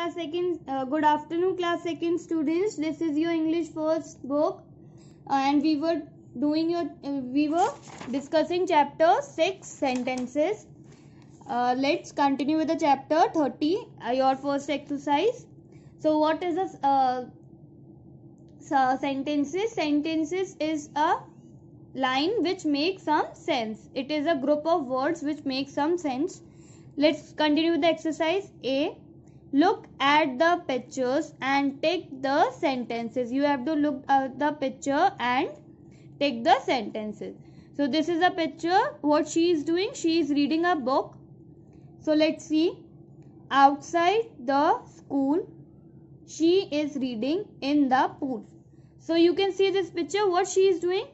class second uh, good afternoon class second students this is your english first book uh, and we were doing your uh, we were discussing chapter 6 sentences uh, let's continue with the chapter 30 uh, your first exercise so what is a sentence? Uh, sentences sentences is a line which makes some sense it is a group of words which make some sense let's continue with the exercise a look at the pictures and take the sentences you have to look at the picture and take the sentences so this is a picture what she is doing she is reading a book so let's see outside the school she is reading in the pool so you can see this picture what she is doing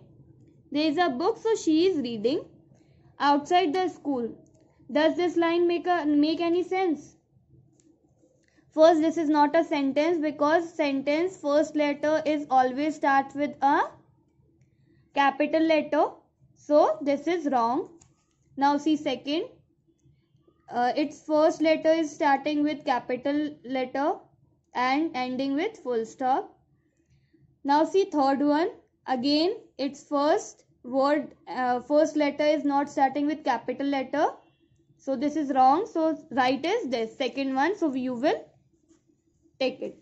there is a book so she is reading outside the school does this line make a make any sense First, this is not a sentence because sentence first letter is always starts with a capital letter. So, this is wrong. Now, see second. Uh, its first letter is starting with capital letter and ending with full stop. Now see third one. Again, its first word, uh, first letter is not starting with capital letter. So this is wrong. So right is this second one. So you will take it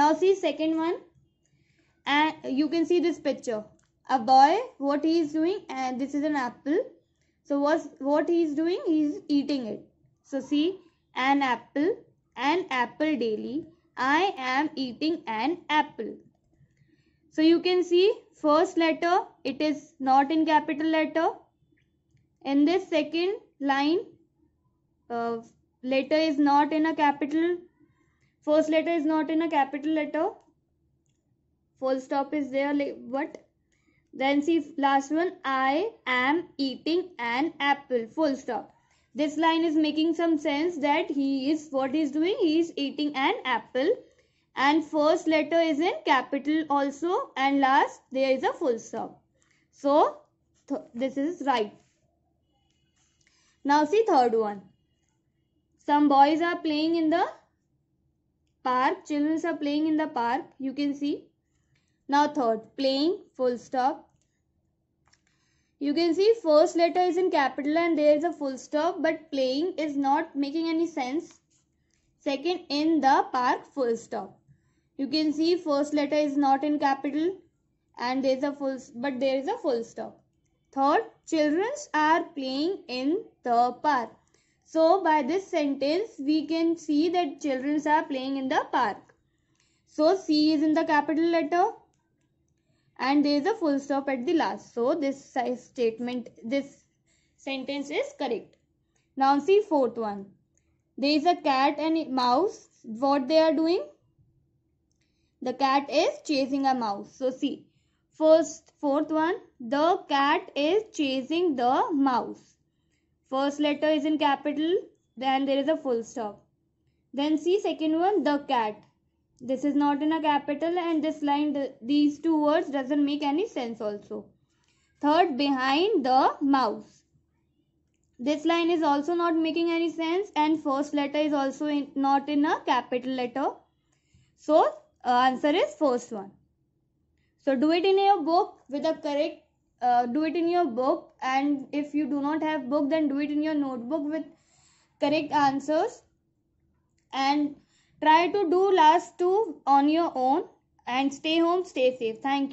now see second one and you can see this picture a boy what he is doing and this is an apple so what's, what he is doing he is eating it so see an apple an apple daily i am eating an apple so you can see first letter it is not in capital letter in this second line uh, letter is not in a capital First letter is not in a capital letter. Full stop is there. Like what? Then see last one. I am eating an apple. Full stop. This line is making some sense that he is what he is doing. He is eating an apple. And first letter is in capital also. And last there is a full stop. So th this is right. Now see third one. Some boys are playing in the Park. Children are playing in the park. You can see. Now third. Playing. Full stop. You can see first letter is in capital and there is a full stop. But playing is not making any sense. Second. In the park. Full stop. You can see first letter is not in capital and there is a full but there is a full stop. Third, children are playing in the park. So by this sentence, we can see that children are playing in the park. So C is in the capital letter and there is a full stop at the last. So this statement, this sentence is correct. Now see fourth one. There is a cat and a mouse. What they are doing? The cat is chasing a mouse. So see, first, fourth one. The cat is chasing the mouse. First letter is in capital, then there is a full stop. Then see second one, the cat. This is not in a capital and this line, these two words doesn't make any sense also. Third, behind the mouse. This line is also not making any sense and first letter is also in, not in a capital letter. So, uh, answer is first one. So, do it in your book with the correct uh, do it in your book and if you do not have book then do it in your notebook with correct answers and try to do last two on your own and stay home stay safe thank you